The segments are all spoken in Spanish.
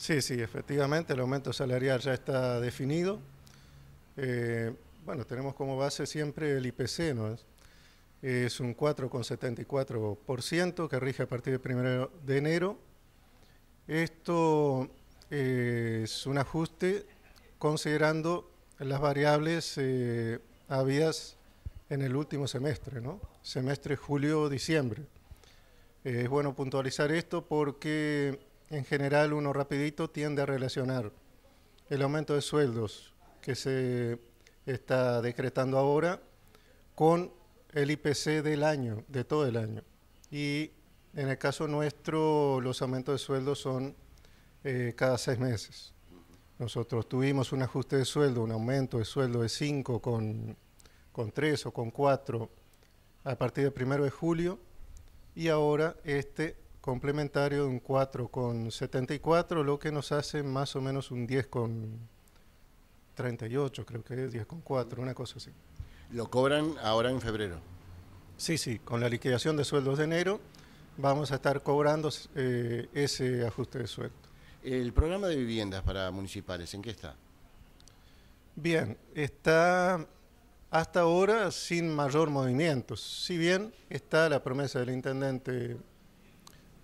Sí, sí, efectivamente, el aumento salarial ya está definido. Eh, bueno, tenemos como base siempre el IPC, ¿no? Es un 4,74% que rige a partir del 1 de enero. Esto eh, es un ajuste considerando las variables eh, habidas en el último semestre, ¿no? Semestre julio-diciembre. es bueno puntualizar esto porque en general uno rapidito tiende a relacionar el aumento de sueldos que se está decretando ahora con el IPC del año, de todo el año. Y en el caso nuestro, los aumentos de sueldos son eh, cada seis meses. Nosotros tuvimos un ajuste de sueldo, un aumento de sueldo de 5 con, con 3 o con 4 a partir del primero de julio y ahora este complementario de un 4,74, lo que nos hace más o menos un 10,38, creo que es 10,4, una cosa así. ¿Lo cobran ahora en febrero? Sí, sí, con la liquidación de sueldos de enero vamos a estar cobrando eh, ese ajuste de sueldo. ¿El programa de viviendas para municipales en qué está? Bien, está hasta ahora sin mayor movimiento, si bien está la promesa del intendente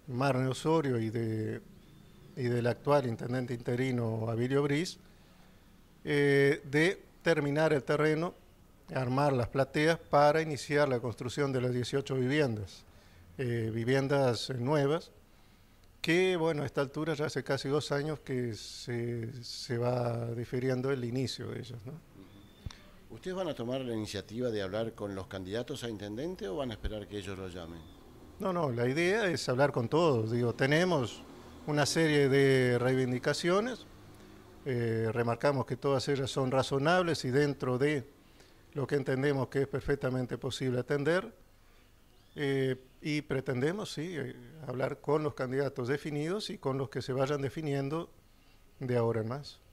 Marne Osorio y, y del actual intendente interino Avilio bris eh, de terminar el terreno, armar las plateas para iniciar la construcción de las 18 viviendas, eh, viviendas nuevas, que bueno, a esta altura ya hace casi dos años que se, va difiriendo el inicio de ellas. ¿Ustedes van a tomar la iniciativa de hablar con los candidatos a intendente o van a esperar que ellos lo llamen? No, no, la idea es hablar con todos. Digo, tenemos una serie de reivindicaciones, eh, remarcamos que todas ellas son razonables y dentro de lo que entendemos que es perfectamente posible atender. Eh, y pretendemos, sí, eh, hablar con los candidatos definidos y con los que se vayan definiendo de ahora en más.